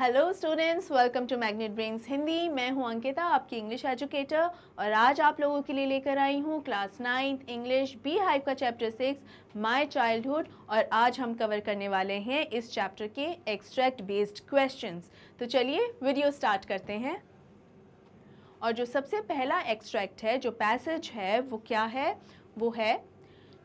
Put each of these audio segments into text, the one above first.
Hello students welcome to Magnet Brains Hindi मैं हूं अंकिता आपकी इंग्लिश एजुकेटर और आज आप लोगों के लिए लेकर आई हूं class ninth English Beehive का चैप्टर सिक्स माय चाइल्डहुड और आज हम कवर करने वाले हैं इस चैप्टर के एक्सट्रैक्ट बेस्ड क्वेश्चंस तो चलिए वीडियो स्टार्ट करते हैं और जो सबसे पहला एक्स्ट्रैक्ट है जो पैसेज है वो क्या है वो है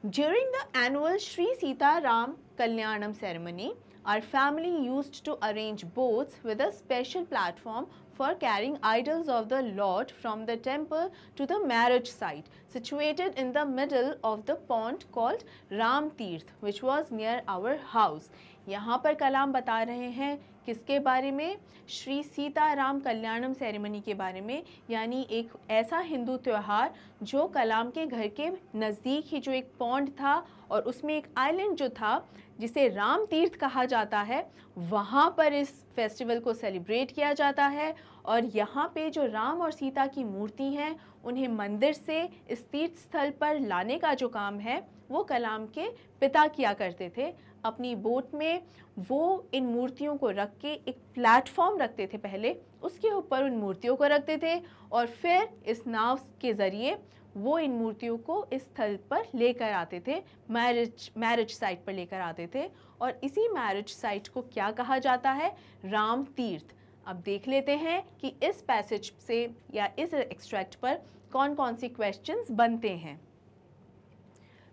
during the annual Shri Sitaram Kalyanam ceremony Our family used to arrange boats with a special platform for carrying idols of the Lord from the temple to the marriage site situated in the middle of the pond called Ram teerth which was near our house. यहाँ पर कलाम बता रहे हैं किसके बारे में Shri Sita Ram Kalyanam ceremony के बारे में यानी एक ऐसा हिंदू त्यौहार जो कलाम के घर के नज़दीक ही जो एक पौंड था और उसमें एक आइलैंड जो था जिसे राम तीर्थ कहा जाता है वहाँ पर इस फेस्टिवल को सेलिब्रेट किया जाता है और यहाँ पे जो राम और सीता की मूर्ति हैं उन्हें मंदिर से इस तीर्थ स्थल पर लाने का जो काम है वो कलाम के पिता किया करते थे अपनी बोट में वो इन मूर्तियों को रख के एक प्लेटफॉर्म रखते थे पहले उसके ऊपर उन मूर्तियों को रखते थे और फिर इस नाव के ज़रिए वो इन मूर्तियों को इस स्थल पर लेकर आते थे मैरिज मैरिज साइट पर लेकर आते थे और इसी मैरिज साइट को क्या कहा जाता है राम तीर्थ अब देख लेते हैं कि इस पैसेज से या इस एक्सट्रैक्ट पर कौन कौन सी क्वेश्चंस बनते हैं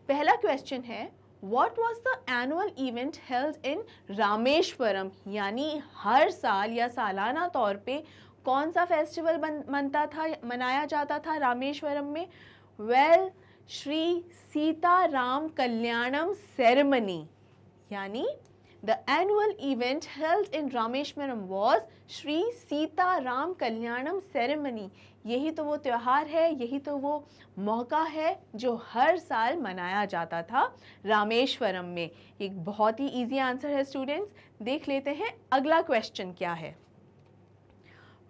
पहला क्वेश्चन है what was the annual event held in Rameswaram यानी हर साल या सालाना तौर पे कौन सा फेस्टिवल बन मनता था मनाया जाता था रामेश्वरम में well well, Shri Sita Ram Kalyanam ceremony यानी the annual event held in Rameswaram was Shri Sita Ram Kalyanam ceremony यही तो वो त्यौहार है यही तो वो मौका है जो हर साल मनाया जाता था रामेश्वरम में एक बहुत ही इजी आंसर है स्टूडेंट्स देख लेते हैं अगला क्वेश्चन क्या है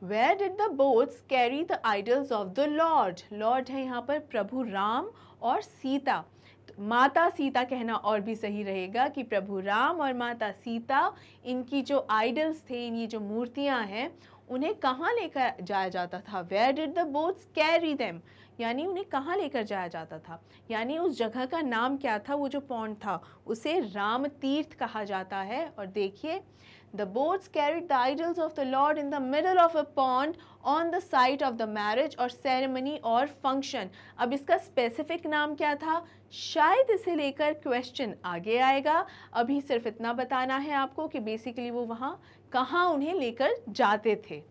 where did the boats carry the idols of the lord lord है यहाँ पर प्रभु राम और सीता माता सीता कहना और भी सही रहेगा कि प्रभु राम और माता सीता इनकी जो आइडल्स थे इनकी जो मूर्तियाँ हैं उन्हें कहाँ लेकर जाया जाता था where did the boats carry them यानी उन्हें कहाँ लेकर जाया जाता था यानी उस जगह का नाम क्या था वो जो पौंड था उसे राम तीर्थ कहा जाता है और देखिए The boats carried the idols of the Lord in the middle of a pond on the site of the marriage or ceremony or function. ab iska specific naam kya tha शायद इसे लेकर question आगे आएगा अभी सिर्फ इतना बताना है आपको कि basically वो वहाँ कहाँ उन्हें लेकर जाते थे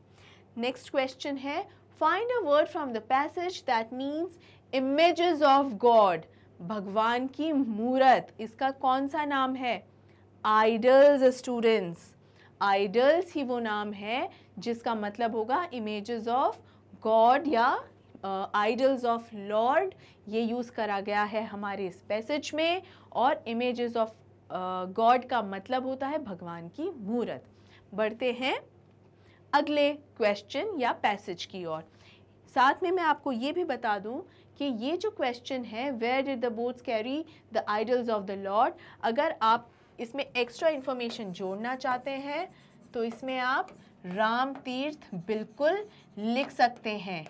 Next question है find a word from the passage that means images of God. भगवान की मूरत इसका कौन सा नाम है आइडल्स स्टूडेंट्स आइडल्स ही वो नाम है जिसका मतलब होगा इमेजेस ऑफ गॉड या आइडल्स ऑफ लॉर्ड ये यूज़ करा गया है हमारे इस पैसेज में और इमेजेस ऑफ गॉड का मतलब होता है भगवान की मूर्त बढ़ते हैं अगले क्वेश्चन या पैसेज की ओर साथ में मैं आपको ये भी बता दूं कि ये जो क्वेश्चन है where did the boats carry the idols of the lord अगर आप इसमें एक्स्ट्रा इन्फॉर्मेशन जोड़ना चाहते हैं तो इसमें आप राम तीर्थ बिल्कुल लिख सकते हैं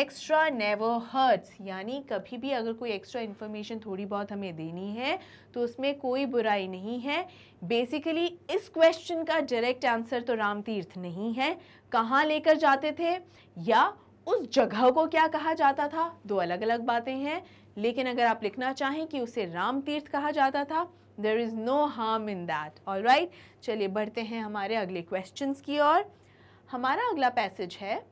एक्स्ट्रा नेवर हर्ट्स यानी कभी भी अगर कोई एक्स्ट्रा इन्फॉर्मेशन थोड़ी बहुत हमें देनी है तो उसमें कोई बुराई नहीं है बेसिकली इस क्वेश्चन का डायरेक्ट आंसर तो राम तीर्थ नहीं है कहाँ लेकर जाते थे या उस जगह को क्या कहा जाता था दो अलग अलग बातें हैं लेकिन अगर आप लिखना चाहें कि उसे राम तीर्थ कहा जाता था there is no harm in that all right चलिए बढ़ते हैं हमारे अगले क्वेश्चन की ओर हमारा अगला पैसेज है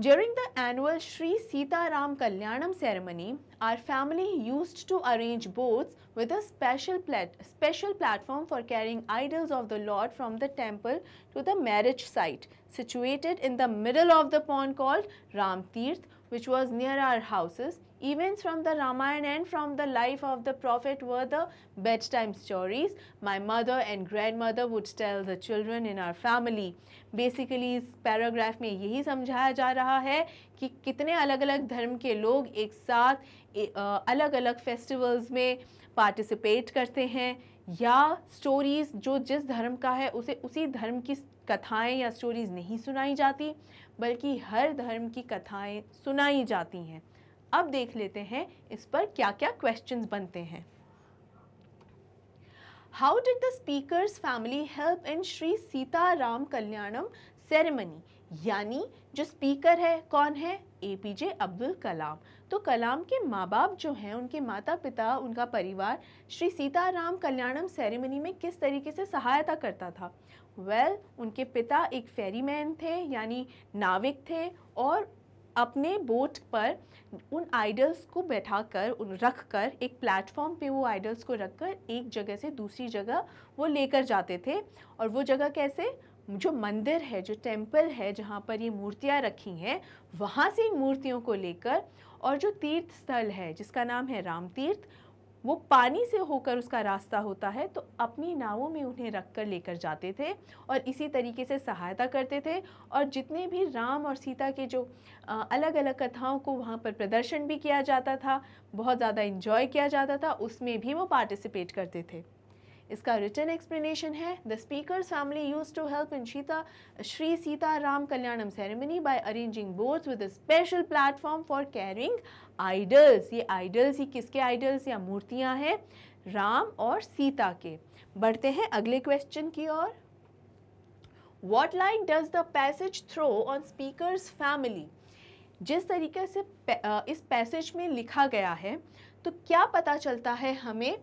during the annual Shri Sitaram Kalyanam ceremony our family use to arrange boats with a special special platform for carrying idols of the lord from the temple to the marriage site situated in the middle of the pond called Ram Tirtha which was near our houses. Events from the Ramayana and from the life of the Prophet were the bedtime stories. My mother and grandmother would tell the children in our family. Basically is paragraph mein yahi samjhaya ja raha hai ki kitne alag alag dharm ke log ek साथ alag alag festivals mein participate karte hain करते हैं या stories जो जिस धर्म का है उसे उसी धर्म की कथाएं या स्टोरीज़ नहीं सुनाई जाती बल्कि हर धर्म की कथाएं सुनाई जाती हैं अब देख लेते हैं इस पर क्या क्या क्वेश्चन बनते हैं how did the speaker's family help in Shri Sitaram Kalyanam ceremony यानी जो स्पीकर है कौन है ए पी जे अब्दुल कलाम तो कलाम के माँ बाप जो हैं उनके माता पिता उनका परिवार श्री सीताराम कल्याणम सेरेमनी में किस तरीके से सहायता करता था वेल well, उनके पिता एक फेरीमैन थे यानी नाविक थे और अपने बोट पर उन आइडल्स को बैठा कर उन रख कर एक प्लेटफॉर्म पे वो आइडल्स को रख कर एक जगह से दूसरी जगह वो लेकर जाते थे और वो जगह कैसे जो मंदिर है जो टेम्पल है जहाँ पर ये मूर्तियाँ रखी हैं वहाँ से इन मूर्तियों को लेकर और जो तीर्थ स्थल है जिसका नाम है राम तीर्थ वो पानी से होकर उसका रास्ता होता है तो अपनी नावों में उन्हें रख कर लेकर जाते थे और इसी तरीके से सहायता करते थे और जितने भी राम और सीता के जो अलग अलग कथाओं को वहाँ पर प्रदर्शन भी किया जाता था बहुत ज़्यादा इन्जॉय किया जाता था उसमें भी वो पार्टिसिपेट करते थे इसका रिटर्न एक्सप्लेनेशन है the speaker family use to help in Sita Shri Sita Ram Kalyanam ceremony by arranging board with special platform for carrying idols ये आइडल्स ही किसके आइडल्स या मूर्तियाँ हैं राम और सीता के बढ़ते हैं अगले क्वेश्चन की ओर what line does the passage throw on speaker's family जिस तरीके से इस पैसेज में लिखा गया है तो क्या पता चलता है हमें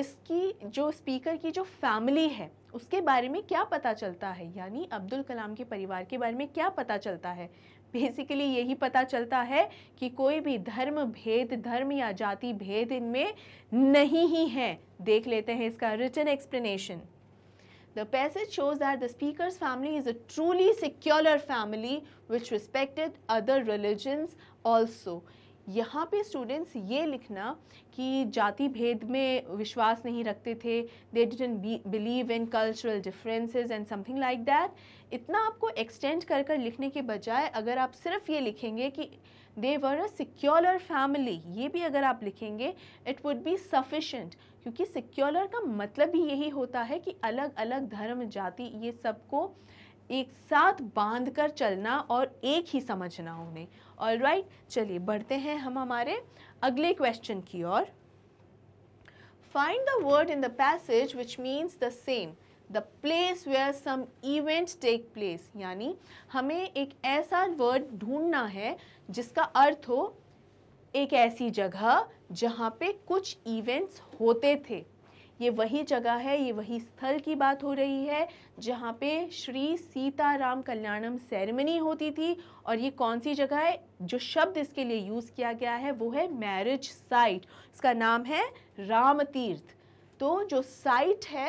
इसकी जो स्पीकर की जो फैमिली है उसके बारे में क्या पता चलता है यानी अब्दुल कलाम के परिवार के बारे में क्या पता चलता है बेसिकली यही पता चलता है कि कोई भी धर्म भेद धर्म या जाति भेद इनमें नहीं ही है देख लेते हैं इसका return explanation the passage shows that the speaker family is a truly secular family which respected other religions also यहाँ पे स्टूडेंट्स ये लिखना कि जाति भेद में विश्वास नहीं रखते थे they didn't believe in cultural differences and something like that इतना आपको एक्सटेंड कर कर लिखने के बजाय अगर आप सिर्फ ये लिखेंगे कि दे वर अ सिक्योलर फैमिली ये भी अगर आप लिखेंगे इट वुड बी सफिशेंट क्योंकि सिक्योलर का मतलब ही यही होता है कि अलग अलग धर्म जाति ये सबको एक साथ बांध कर चलना और एक ही समझना उन्हें ऑल राइट चलिए बढ़ते हैं हम हमारे अगले क्वेश्चन की ओर find the word in the passage which means the same the place where some event take place यानी हमें एक ऐसा वर्ड ढूंढना है जिसका अर्थ हो एक ऐसी जगह जहाँ पे कुछ इवेंट्स होते थे ये वही जगह है ये वही स्थल की बात हो रही है जहाँ पे श्री सीताराम कल्याणम सेरेमनी होती थी और ये कौन सी जगह है जो शब्द इसके लिए यूज़ किया गया है वो है मैरिज साइट इसका नाम है राम तीर्थ तो जो साइट है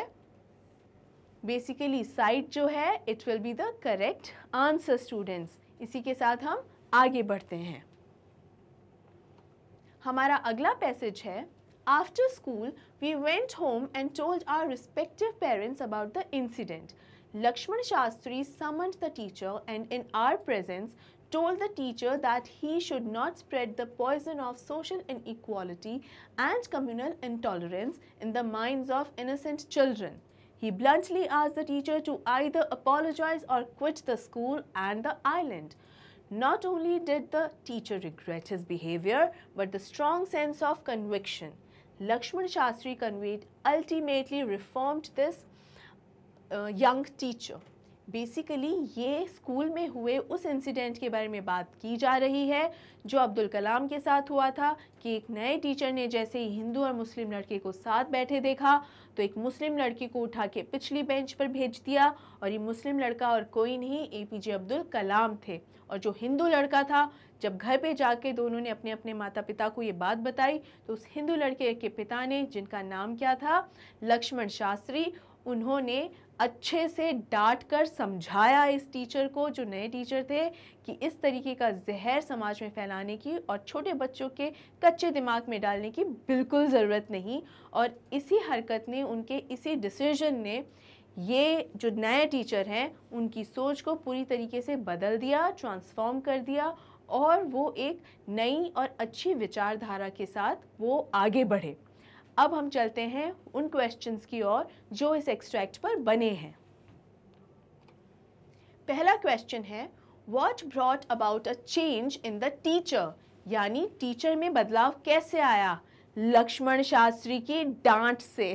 बेसिकली साइट जो है it will be the correct answer students इसी के साथ हम आगे बढ़ते हैं हमारा अगला पैसेज है after school we went home and told our respective parents about the incident Lakshmana Shastri summoned the teacher and in our presence told the teacher that he should not spread the poison of social inequality and communal intolerance in the mind of innocent children He bluntly asked the teacher to either apologize or quit the school and the island. Not only did the teacher regret his behavior, but the strong sense of conviction Lakshman Shastri conveyed ultimately reformed this uh, young teacher. Basically ये school में हुए उस incident के बारे में बात की जा रही है जो अब्दुल कलाम के साथ हुआ था कि एक नए टीचर ने जैसे ही हिंदू और मुस्लिम लड़के को साथ बैठे देखा तो एक मुस्लिम लड़की को उठा के पिछली बेंच पर भेज दिया और ये मुस्लिम लड़का और कोई नहीं ए पी जे अब्दुल कलाम थे और जो हिंदू लड़का था जब घर पे जाके दोनों ने अपने अपने माता पिता को ये बात बताई तो उस हिंदू लड़के के पिता ने जिनका नाम क्या था लक्ष्मण शास्त्री उन्होंने अच्छे से डांट कर समझाया इस टीचर को जो नए टीचर थे कि इस तरीके का जहर समाज में फैलाने की और छोटे बच्चों के कच्चे दिमाग में डालने की बिल्कुल ज़रूरत नहीं और इसी हरकत ने उनके इसी डिसीजन ने ये जो नए टीचर हैं उनकी सोच को पूरी तरीके से बदल दिया ट्रांसफॉर्म कर दिया और वो एक नई और अच्छी विचारधारा के साथ वो आगे बढ़े अब हम चलते हैं उन क्वेश्चंस की ओर जो इस एक्सट्रैक्ट पर बने हैं पहला क्वेश्चन है what brought about a change in the teacher यानी टीचर में बदलाव कैसे आया लक्ष्मण शास्त्री की डांट से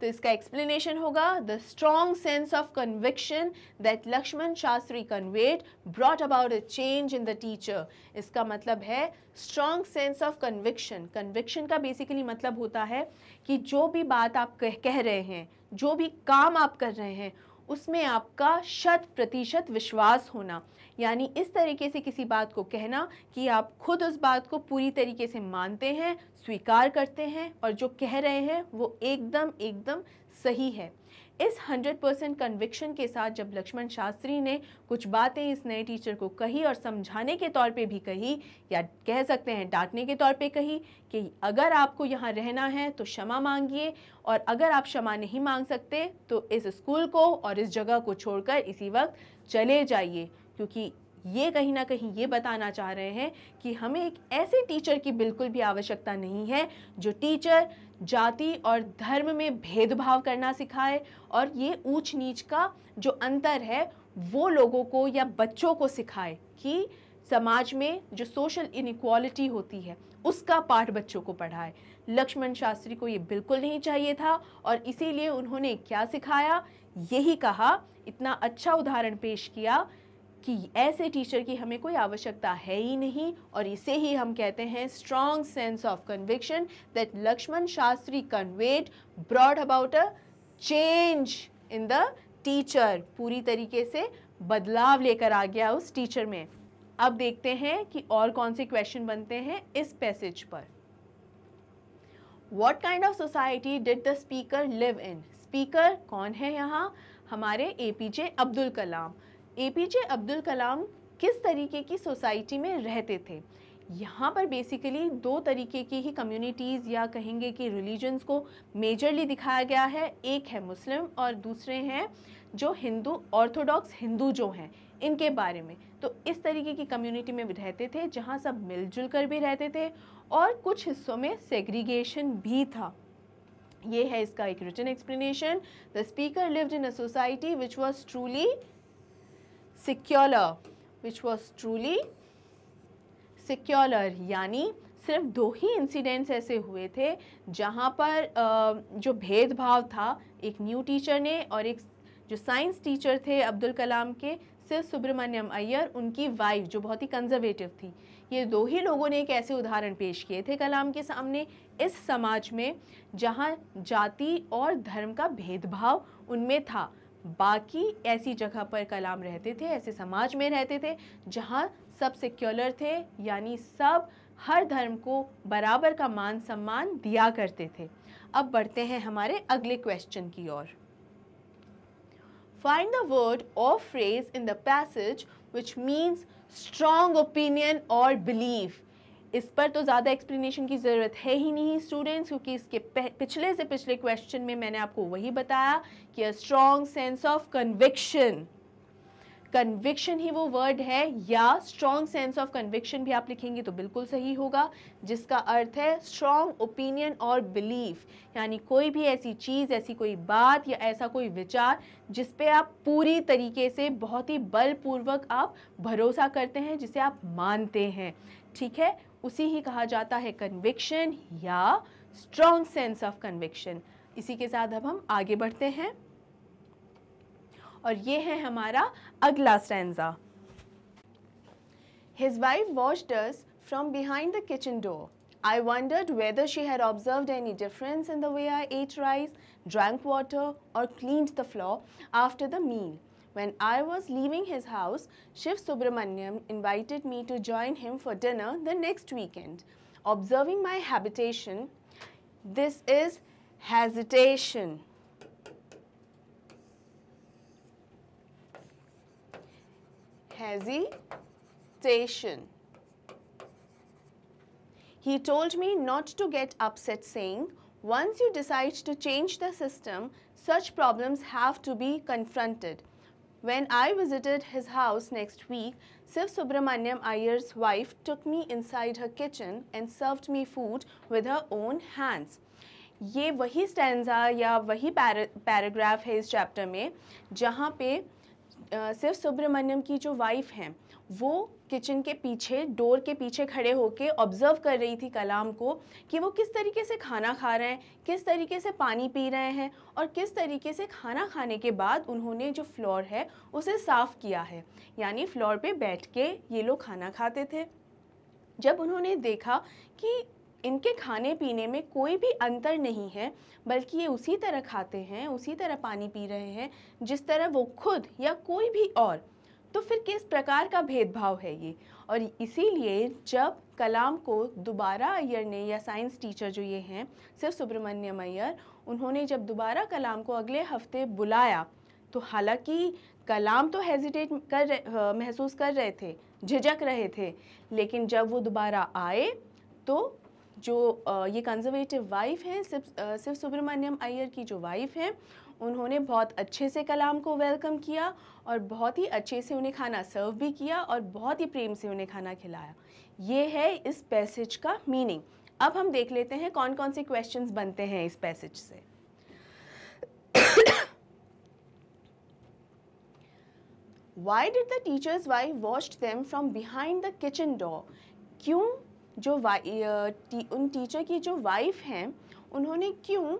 तो इसका एक्सप्लेनेशन होगा the strong sense of conviction that Lakshmana Shastri conveyed brought about a change in the teacher इसका मतलब है strong sense of conviction conviction का बेसिकली मतलब होता है कि जो भी बात आप कह, कह रहे हैं जो भी काम आप कर रहे हैं उसमें आपका शत प्रतिशत विश्वास होना यानी इस तरीके से किसी बात को कहना कि आप खुद उस बात को पूरी तरीके से मानते हैं स्वीकार करते हैं और जो कह रहे हैं वो एकदम एकदम सही है इस 100 परसेंट कन्विक्शन के साथ जब लक्ष्मण शास्त्री ने कुछ बातें इस नए टीचर को कही और समझाने के तौर पे भी कही या कह सकते हैं डांटने के तौर पे कही कि अगर आपको यहाँ रहना है तो क्षमा मांगिए और अगर आप क्षमा नहीं मांग सकते तो इस स्कूल को और इस जगह को छोड़कर इसी वक्त चले जाइए क्योंकि ये कहीं ना कहीं ये बताना चाह रहे हैं कि हमें एक ऐसे टीचर की बिल्कुल भी आवश्यकता नहीं है जो टीचर जाति और धर्म में भेदभाव करना सिखाए और ये ऊंच नीच का जो अंतर है वो लोगों को या बच्चों को सिखाए कि समाज में जो सोशल इनक्वालिटी होती है उसका पाठ बच्चों को पढ़ाए लक्ष्मण शास्त्री को ये बिल्कुल नहीं चाहिए था और इसीलिए उन्होंने क्या सिखाया यही कहा इतना अच्छा उदाहरण पेश किया कि ऐसे टीचर की हमें कोई आवश्यकता है ही नहीं और इसे ही हम कहते हैं strong sense of conviction that Lakshmana Shastri conveyed brought about a change in the teacher पूरी तरीके से बदलाव लेकर आ गया उस टीचर में अब देखते हैं कि और कौन से क्वेश्चन बनते हैं इस पैसेज पर what kind of society did the speaker live in speaker कौन है यहाँ हमारे A P J Abdul Kalam APJ Abdul Kalam किस तरीके की सोसाइटी में रहते थे यहाँ पर बेसिकली दो तरीके की ही कम्युनिटीज़ या कहेंगे कि रिलीजन्स को मेजरली दिखाया गया है एक है मुस्लिम और दूसरे हैं जो हिंदू ऑर्थोडॉक्स हिंदू जो हैं इनके बारे में तो इस तरीके की कम्युनिटी में रहते थे जहाँ सब मिलजुल कर भी रहते थे और कुछ हिस्सों में सेग्रीगेशन भी था ये है इसका एक return explanation the speaker lived in a society which was truly secular which was truly secular यानी सिर्फ दो ही इंसिडेंट्स ऐसे हुए थे जहाँ पर जो भेदभाव था एक न्यू टीचर ने और एक जो साइंस टीचर थे अब्दुल कलाम के सिर्फ सुब्रमण्यम अय्यर उनकी वाइफ जो बहुत ही कंजर्वेटिव थी ये दो ही लोगों ने एक ऐसे उदाहरण पेश किए थे कलाम के सामने इस समाज में जहाँ जाति और धर्म का भेदभाव उनमें था बाकी ऐसी जगह पर कलाम रहते थे ऐसे समाज में रहते थे जहाँ सब सेक्युलर थे यानी सब हर धर्म को बराबर का मान सम्मान दिया करते थे अब बढ़ते हैं हमारे अगले क्वेश्चन की ओर find the word of phrase in the passage which means strong opinion और बिलीफ इस पर तो ज़्यादा एक्सप्लेनेशन की ज़रूरत है ही नहीं स्टूडेंट्स क्योंकि इसके पिछले से पिछले क्वेश्चन में मैंने आपको वही बताया कि a strong sense of conviction conviction ही वो वर्ड है या स्ट्रॉन्ग सेंस ऑफ कन्विक्शन भी आप लिखेंगे तो बिल्कुल सही होगा जिसका अर्थ है स्ट्रॉन्ग ओपिनियन और बिलीफ यानी कोई भी ऐसी चीज़ ऐसी कोई बात या ऐसा कोई विचार जिस पे आप पूरी तरीके से बहुत ही बलपूर्वक आप भरोसा करते हैं जिसे आप मानते हैं ठीक है उसी ही कहा जाता है कन्विक्शन या स्ट्रॉन्ग सेंस ऑफ कन्विक्शन इसी के साथ अब हम आगे बढ़ते हैं और ये है हमारा अगला स्टैंडा his wife watched us from behind the kitchen door I wanted whether she had observe any difference in the way I ate rice drank water और clean the floor after the meal When I was leaving his house, Shiv Subramanyam invited me to join him for dinner the next weekend. Observing my habitation, this is hesitation. Hesitation. He told me not to get upset saying, once you decide to change the system, such problems have to be confronted. When I visited his house next week, Siv Subramaniam Iyer's wife took me inside her kitchen and served me food with her own hands. ये वही stanza या वही paragraph है इस chapter में जहाँ पे सिर्फ सुब्रमण्यम की जो वाइफ हैं वो किचन के पीछे डोर के पीछे खड़े होके ऑब्ज़र्व कर रही थी कलाम को कि वो किस तरीके से खाना खा रहे हैं किस तरीके से पानी पी रहे हैं और किस तरीके से खाना खाने के बाद उन्होंने जो फ्लोर है उसे साफ़ किया है यानी फ्लोर पे बैठ के ये लोग खाना खाते थे जब उन्होंने देखा कि इनके खाने पीने में कोई भी अंतर नहीं है बल्कि ये उसी तरह खाते हैं उसी तरह पानी पी रहे हैं जिस तरह वो खुद या कोई भी और तो फिर किस प्रकार का भेदभाव है ये और इसीलिए जब कलाम को दोबारा अय्यर ने या साइंस टीचर जो ये हैं सिर्फ सुब्रमण्यम अय्यर उन्होंने जब दोबारा कलाम को अगले हफ्ते बुलाया तो हालांकि कलाम तो हेजिटेट कर महसूस कर रहे थे झिझक रहे थे लेकिन जब वो दोबारा आए तो जो ये कंजर्वेटिव वाइफ हैं सिर्फ सिर्फ सुब्रमण्यम अय्यर की जो वाइफ हैं उन्होंने बहुत अच्छे से कलाम को वेलकम किया और बहुत ही अच्छे से उन्हें खाना सर्व भी किया और बहुत ही प्रेम से उन्हें खाना खिलाया ये है इस पैसेज का मीनिंग अब हम देख लेते हैं कौन कौन से क्वेश्चन बनते हैं इस पैसेज से why did the teacher's why watch them from behind the kitchen door क्यों जो टी, उन टीचर की जो वाइफ हैं उन्होंने क्यों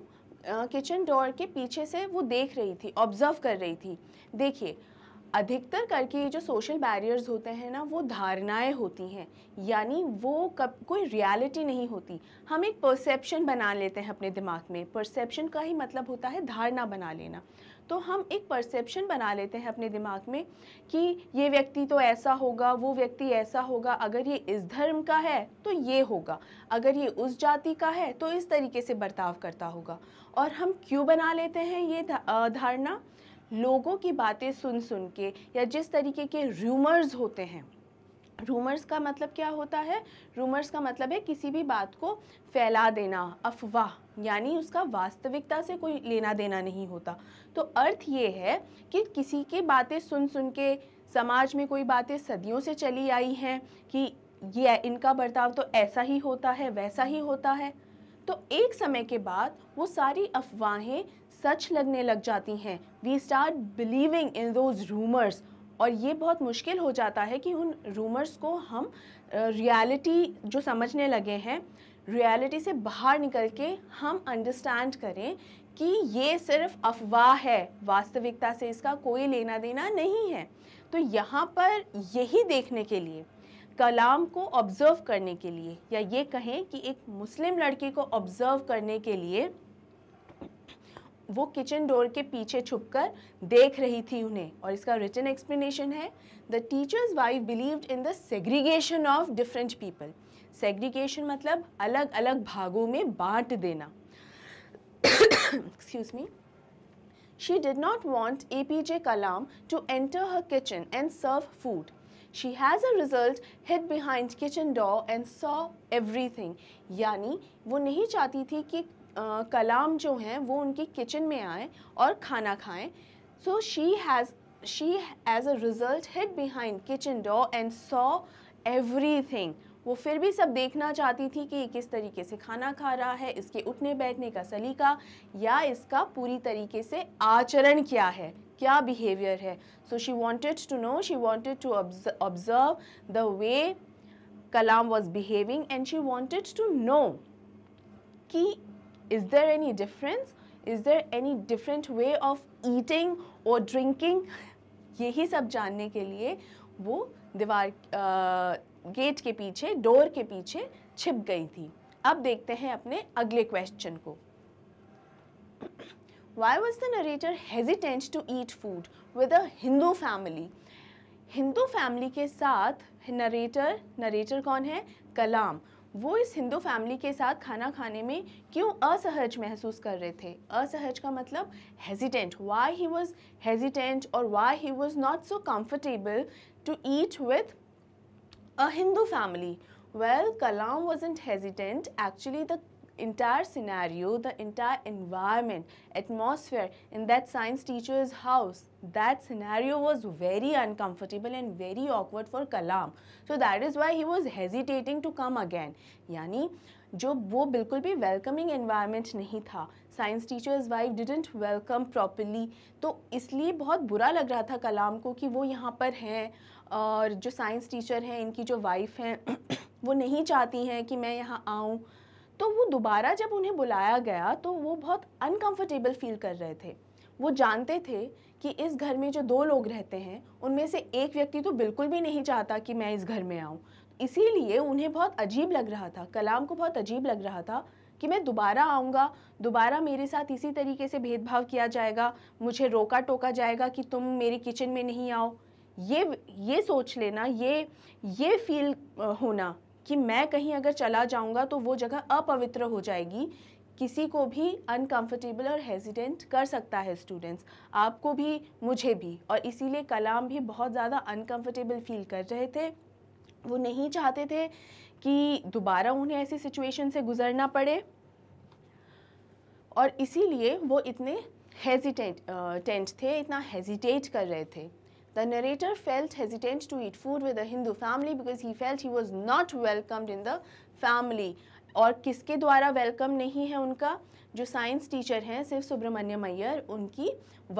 किचन डोर के पीछे से वो देख रही थी ऑब्जर्व कर रही थी देखिए अधिकतर करके ये जो सोशल बैरियर्स होते हैं ना वो धारणाएं होती हैं यानी वो कब कोई रियलिटी नहीं होती हम एक परसेप्शन बना लेते हैं अपने दिमाग में परसेप्शन का ही मतलब होता है धारणा बना लेना तो हम एक परसेप्शन बना लेते हैं अपने दिमाग में कि ये व्यक्ति तो ऐसा होगा वो व्यक्ति ऐसा होगा अगर ये इस धर्म का है तो ये होगा अगर ये उस जाति का है तो इस तरीके से बर्ताव करता होगा और हम क्यों बना लेते हैं ये धारणा लोगों की बातें सुन सुन के या जिस तरीके के रूमर्स होते हैं रूमर्स का मतलब क्या होता है रूमर्स का मतलब है किसी भी बात को फैला देना अफवाह यानी उसका वास्तविकता से कोई लेना देना नहीं होता तो अर्थ ये है कि किसी की बातें सुन सुन के समाज में कोई बातें सदियों से चली आई हैं कि ये इनका बर्ताव तो ऐसा ही होता है वैसा ही होता है तो एक समय के बाद वो सारी अफवाहें सच लगने लग जाती हैं we start believing in those rumours और ये बहुत मुश्किल हो जाता है कि उन रूमर्स को हम रियलिटी जो समझने लगे हैं रियलिटी से बाहर निकल के हम अंडरस्टैंड करें कि ये सिर्फ अफवाह है वास्तविकता से इसका कोई लेना देना नहीं है तो यहाँ पर यही देखने के लिए कलाम को ऑब्ज़र्व करने के लिए या ये कहें कि एक मुस्लिम लड़की को ऑब्ज़र्व करने के लिए वो किचन डोर के पीछे छुपकर देख रही थी उन्हें और इसका रिटर्न एक्सप्लेनेशन है the teacher's wife believed in the segregation of different people segregation मतलब अलग अलग भागों में बांट देना excuse me she did not want A P J Kalam to enter her kitchen and serve food she has a result hid behind kitchen door and everything यानी वो नहीं चाहती थी कि आ, कलाम जो हैं वो उनकी किचन में आए और खाना खाएं so she has she as a result hid behind kitchen door and everything वो फिर भी सब देखना चाहती थी कि ये किस तरीके से खाना खा रहा है इसके उठने बैठने का सलीका या इसका पूरी तरीके से आचरण क्या है क्या बिहेवियर है so she wanted to know she wanted to observe the way Kalam was behaving and she wanted to know कि is there any difference is there any different way of eating और ड्रिंकिंग यही सब जानने के लिए वो दीवार गेट के पीछे डोर के पीछे छिप गई थी अब देखते हैं अपने अगले क्वेश्चन को why was the narrator hesitant to eat food with a Hindu family? Hindu family के साथ नरेटर नरेटर कौन है कलाम वो इस हिंदू फैमिली के साथ खाना खाने में क्यों असहज महसूस कर रहे थे असहज का मतलब hesitant why he was hesitant और why he was not so comfortable to eat with a Hindu family well Kalam was hesitant actually the entire scenario, the entire environment, atmosphere in that science teacher's house, that scenario was very uncomfortable and very awkward for Kalam. So that is why he was hesitating to come again. Yani, जो वो बिल्कुल भी welcoming environment नहीं था science teacher's wife didn't welcome properly तो इसलिए बहुत बुरा लग रहा था कलाम को कि वो यहाँ पर हैं और जो साइंस टीचर हैं इनकी जो वाइफ हैं वो नहीं चाहती हैं कि मैं यहाँ आऊँ तो वो दोबारा जब उन्हें बुलाया गया तो वो बहुत अनकंफर्टेबल फील कर रहे थे वो जानते थे कि इस घर में जो दो लोग रहते हैं उनमें से एक व्यक्ति तो बिल्कुल भी नहीं चाहता कि मैं इस घर में आऊँ इसीलिए उन्हें बहुत अजीब लग रहा था कलाम को बहुत अजीब लग रहा था कि मैं दोबारा आऊँगा दोबारा मेरे साथ इसी तरीके से भेदभाव किया जाएगा मुझे रोका टोका जाएगा कि तुम मेरी किचन में नहीं आओ ये ये सोच लेना ये ये फील होना कि मैं कहीं अगर चला जाऊँगा तो वो जगह अपवित्र हो जाएगी किसी को भी अनकंफर्टेबल और हेजिडेंट कर सकता है स्टूडेंट्स आपको भी मुझे भी और इसीलिए कलाम भी बहुत ज़्यादा अनकंफर्टेबल फील कर रहे थे वो नहीं चाहते थे कि दोबारा उन्हें ऐसी सिचुएशन से गुजरना पड़े और इसीलिए वो इतने हेजिटेंट टेंट थे इतना हेजिटेट कर रहे थे The narrator felt hesitant to eat food with a Hindu family because he felt he was not welcomed in the family. और किसके द्वारा वेलकम नहीं है उनका जो साइंस टीचर हैं सिर्फ सुब्रमण्यम अय्यर उनकी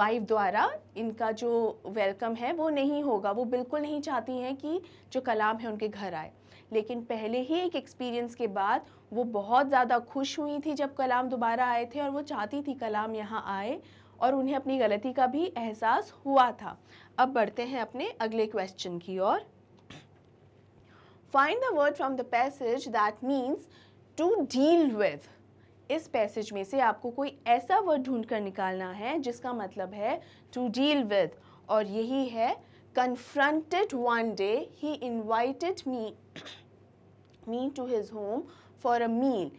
वाइफ द्वारा इनका जो वेलकम है वो नहीं होगा वो बिल्कुल नहीं चाहती हैं कि जो कलाम है उनके घर आए लेकिन पहले ही एक एक्सपीरियंस के बाद वो बहुत ज़्यादा खुश हुई थी जब कलाम दोबारा आए थे और वो चाहती थी कलाम यहाँ आए और उन्हें अपनी गलती का भी एहसास हुआ था अब बढ़ते हैं अपने अगले क्वेश्चन की ओर find the word from the passage that means to deal with इस पैसेज में से आपको कोई ऐसा वर्ड ढूंढ कर निकालना है जिसका मतलब है टू डील विद और यही है confronted one day he invited me me to his home for a meal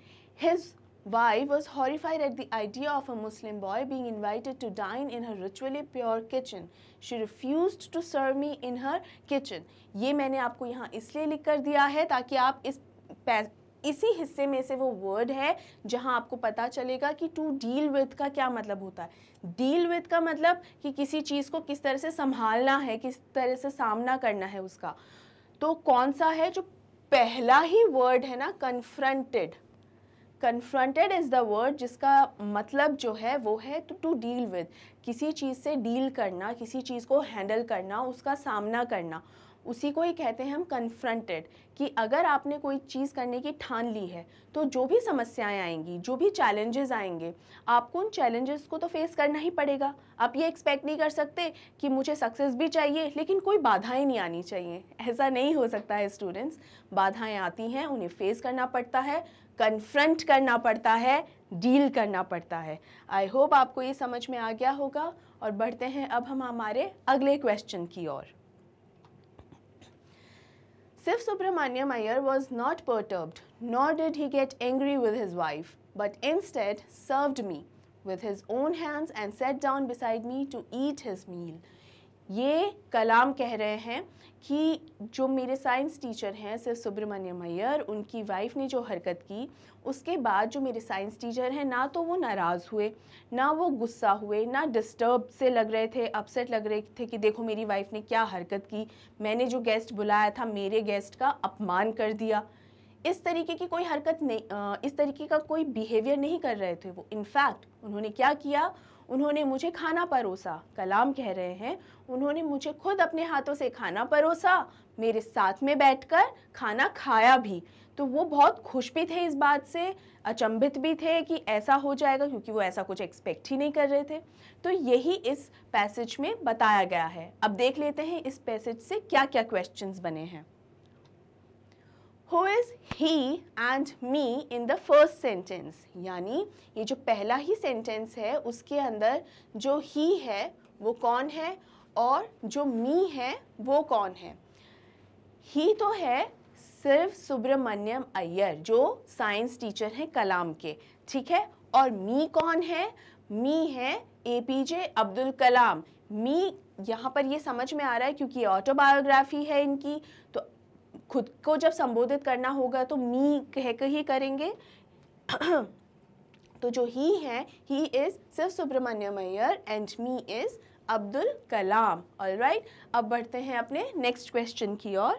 his wife was horrified at the idea of a Muslim boy being invited to dine in her ritually pure kitchen. She refused to serve me in her kitchen. ये मैंने आपको यहाँ इसलिए लिख कर दिया है ताकि आप इस इसी हिस्से में से वो वर्ड है जहाँ आपको पता चलेगा कि टू डील विद का क्या मतलब होता है डील विद का मतलब कि किसी चीज़ को किस तरह से संभालना है किस तरह से सामना करना है उसका तो कौन सा है जो पहला ही वर्ड है ना confronted confronted is the word जिसका मतलब जो है वो है टू टू डील विद किसी चीज़ से डील करना किसी चीज़ को हैंडल करना उसका सामना करना उसी को ही कहते हैं हम कन्फ्रंटेड कि अगर आपने कोई चीज़ करने की ठान ली है तो जो भी समस्याएं आएंगी जो भी चैलेंजेस आएंगे आपको उन चैलेंजेस को तो फेस करना ही पड़ेगा आप ये एक्सपेक्ट नहीं कर सकते कि मुझे सक्सेस भी चाहिए लेकिन कोई बाधाएं नहीं आनी चाहिए ऐसा नहीं हो सकता है स्टूडेंट्स बाधाएं आती हैं उन्हें फेस करना पड़ता है कन्फ्रंट करना पड़ता है डील करना पड़ता है आई होप आपको ये समझ में आ गया होगा और बढ़ते हैं अब हम हमारे अगले क्वेश्चन की ओर सिर्फ Subramaniam Iyer was not perturbed not did he get angry with his wife but instead served me with his own hands and sat down beside me to eat his meal ये कलाम कह रहे हैं कि जो मेरे साइंस टीचर हैं sir Subramaniam Iyer उनकी wife ने जो हरकत की उसके बाद जो मेरे साइंस टीचर हैं ना तो वो नाराज़ हुए ना वो गुस्सा हुए ना डिस्टर्ब से लग रहे थे अपसेट लग रहे थे कि देखो मेरी वाइफ ने क्या हरकत की मैंने जो गेस्ट बुलाया था मेरे गेस्ट का अपमान कर दिया इस तरीके की कोई हरकत नहीं इस तरीके का कोई बिहेवियर नहीं कर रहे थे वो इनफैक्ट उन्होंने क्या किया उन्होंने मुझे खाना परोसा कलाम कह रहे हैं उन्होंने मुझे खुद अपने हाथों से खाना परोसा मेरे साथ में बैठकर खाना खाया भी तो वो बहुत खुश भी थे इस बात से अचंभित भी थे कि ऐसा हो जाएगा क्योंकि वो ऐसा कुछ एक्सपेक्ट ही नहीं कर रहे थे तो यही इस पैसेज में बताया गया है अब देख लेते हैं इस पैसेज से क्या क्या क्वेश्चंस बने हैं who is he and me in the first sentence यानी ये जो पहला ही सेंटेंस है उसके अंदर जो ही है वो कौन है और जो मी है वो कौन है ही तो है सिर्फ सुब्रमण्यम अय्यर जो साइंस टीचर हैं कलाम के ठीक है और मी कौन है मी है ए पी जे अब्दुल कलाम मी यहाँ पर ये समझ में आ रहा है क्योंकि ऑटोबायोग्राफी है इनकी तो खुद को जब संबोधित करना होगा तो मी कह कर ही करेंगे तो जो ही है ही इज़ सिर्फ Subramaniam Iyer and me is Abdul Kalam all right अब बढ़ते हैं अपने नेक्स्ट क्वेश्चन की ओर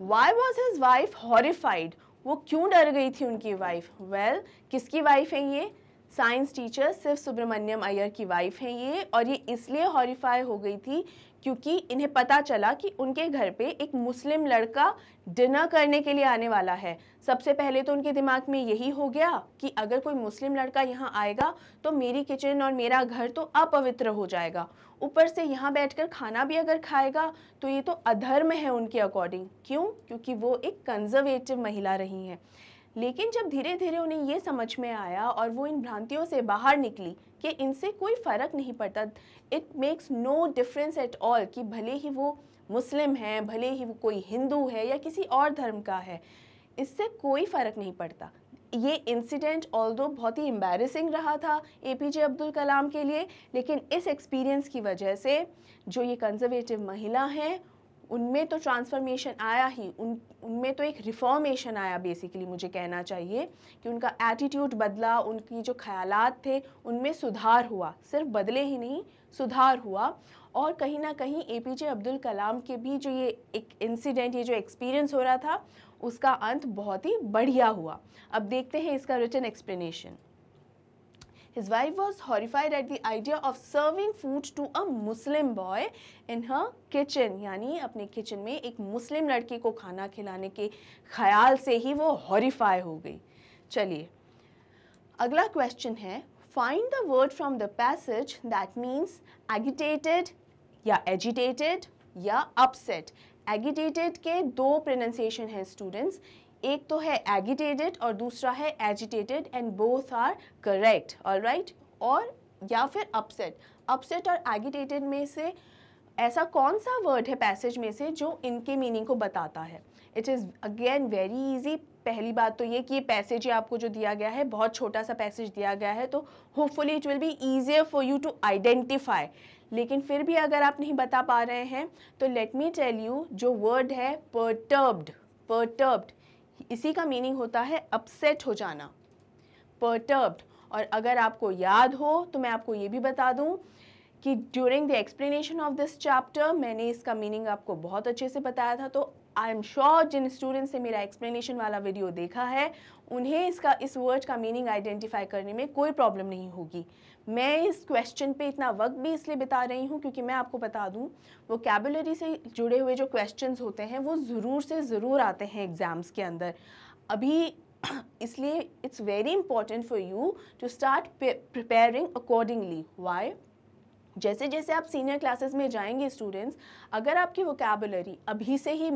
why was his wife horrified वो क्यों डर गई थी उनकी वाइफ वेल well, किसकी वाइफ है ये साइंस टीचर सिर्फ सुब्रमण्यम अय्यर की वाइफ हैं ये और ये इसलिए हॉरीफाई हो गई थी क्योंकि इन्हें पता चला कि उनके घर पे एक मुस्लिम लड़का डिनर करने के लिए आने वाला है सबसे पहले तो उनके दिमाग में यही हो गया कि अगर कोई मुस्लिम लड़का यहाँ आएगा तो मेरी किचन और मेरा घर तो अपवित्र हो जाएगा ऊपर से यहाँ बैठकर खाना भी अगर खाएगा तो ये तो अधर्म है उनके अकॉर्डिंग क्यों क्योंकि वो एक कंजर्वेटिव महिला रही हैं लेकिन जब धीरे धीरे उन्हें ये समझ में आया और वो इन भ्रांतियों से बाहर निकली कि इनसे कोई फ़र्क नहीं पड़ता it makes no difference at all कि भले ही वो मुस्लिम हैं भले ही वो कोई हिंदू है या किसी और धर्म का है इससे कोई फ़र्क नहीं पड़ता ये इंसिडेंट ऑल दो बहुत ही एम्बेरसिंग रहा था ए पी जे अब्दुल कलाम के लिए लेकिन इस एक्सपीरियंस की वजह से जो ये कंजर्वेटिव महिला हैं उनमें तो ट्रांसफॉर्मेशन आया ही उन उनमें तो एक रिफॉर्मेशन आया बेसिकली मुझे कहना चाहिए कि उनका एटीट्यूड बदला उनकी जो ख्यालात थे उनमें सुधार हुआ सिर्फ बदले ही नहीं सुधार हुआ और कहीं ना कहीं ए पी जे अब्दुल कलाम के भी जो ये एक इंसिडेंट ये जो एक्सपीरियंस हो रहा था उसका अंत बहुत ही बढ़िया हुआ अब देखते हैं इसका return explanation His wife was horrified at the idea of serving food to a Muslim boy in her kitchen. यानी अपने किचन में एक मुस्लिम लड़के को खाना खिलाने के ख्याल से ही वो हॉरीफाई हो गई चलिए अगला क्वेश्चन है find the word from the passage that means agitated या एजिटेटेड या अपसेट एगिटेटेड के दो प्रोनाउंसिएशन हैं स्टूडेंट्स एक तो है एगिटेटेड और दूसरा है agitated and both are correct all right और या फिर अपसेट अपसेट और एगिटेटेड में से ऐसा कौन सा वर्ड है पैसेज में से जो इनके मीनिंग को बताता है it is again very easy पहली बात तो ये कि ये पैसेज ही आपको जो दिया गया है बहुत छोटा सा पैसेज दिया गया है तो hopefully it will be easier for you to identify लेकिन फिर भी अगर आप नहीं बता पा रहे हैं तो लेट मी टेल यू जो वर्ड है परटर्ब्ड परटर्ब्ड इसी का मीनिंग होता है अपसेट हो जाना परटर्ब्ड और अगर आपको याद हो तो मैं आपको ये भी बता दूं कि during the explanation of this chapter मैंने इसका मीनिंग आपको बहुत अच्छे से बताया था तो आई एम श्योर जिन स्टूडेंट्स ने मेरा एक्सप्लेनेशन वाला वीडियो देखा है उन्हें इसका इस वर्ड का मीनिंग आइडेंटिफाई करने में कोई प्रॉब्लम नहीं होगी मैं इस क्वेश्चन पे इतना वक्त भी इसलिए बिता रही हूँ क्योंकि मैं आपको बता दूँ वो कैबुलरी से जुड़े हुए जो क्वेश्चन होते हैं वो ज़रूर से ज़रूर आते हैं एग्ज़ाम्स के अंदर अभी इसलिए it's very important for you to start preparing accordingly why जैसे जैसे आप सीनियर क्लासेस में जाएंगे स्टूडेंट्स अगर आपकी वोकेबलरी अभी से ही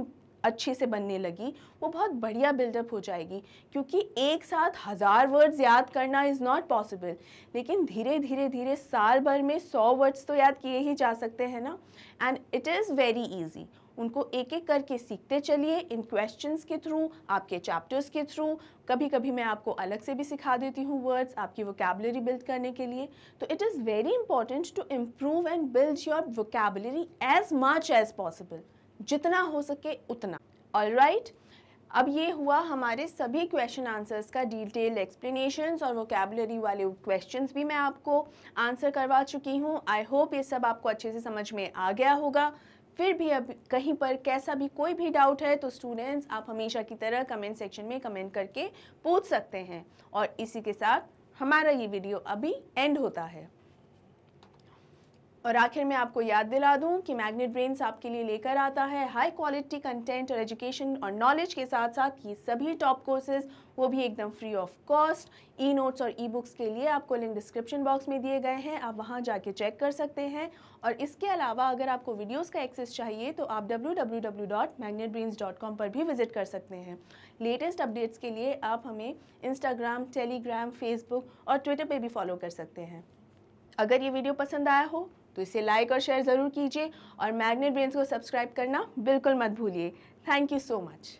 अच्छे से बनने लगी वो बहुत बढ़िया बिल्डअप हो जाएगी क्योंकि एक साथ हज़ार वर्ड्स याद करना इज़ नॉट पॉसिबल लेकिन धीरे धीरे धीरे साल भर में सौ वर्ड्स तो याद किए ही जा सकते हैं ना and it is very easy उनको एक एक करके सीखते चलिए इन क्वेश्चंस के थ्रू आपके चैप्टर्स के थ्रू कभी कभी मैं आपको अलग से भी सिखा देती हूँ वर्ड्स आपकी वोकेबलरी बिल्ड करने के लिए तो it is very important to improve and build your vocabulary as much as possible जितना हो सके उतना ऑल राइट अब ये हुआ हमारे सभी क्वेश्चन आंसर्स का डिटेल एक्सप्लेनेशन और वोकेबलरी वाले क्वेश्चन भी मैं आपको आंसर करवा चुकी हूँ आई होप ये सब आपको अच्छे से समझ में आ गया होगा फिर भी अब कहीं पर कैसा भी कोई भी डाउट है तो स्टूडेंट्स आप हमेशा की तरह कमेंट सेक्शन में कमेंट करके पूछ सकते हैं और इसी के साथ हमारा ये वीडियो अभी एंड होता है और आखिर में आपको याद दिला दूं कि मैग्नेट ब्रेन्स आपके लिए लेकर आता है हाई क्वालिटी कंटेंट और एजुकेशन और नॉलेज के साथ साथ ये सभी टॉप कोर्सेज वो भी एकदम free of cost e notes और ई बुक्स के लिए आपको लिंक डिस्क्रिप्शन बॉक्स में दिए गए हैं आप वहाँ जाके चेक कर सकते हैं और इसके अलावा अगर आपको वीडियोस का एक्सेस चाहिए तो आप डब्ल्यू पर भी विजिट कर सकते हैं लेटेस्ट अपडेट्स के लिए आप हमें इंस्टाग्राम टेलीग्राम फेसबुक और ट्विटर पर भी फॉलो कर सकते हैं अगर ये वीडियो पसंद आया हो तो इसे लाइक और शेयर ज़रूर कीजिए और मैग्नेट ब्रेन्स को सब्सक्राइब करना बिल्कुल मत भूलिए थैंक यू सो मच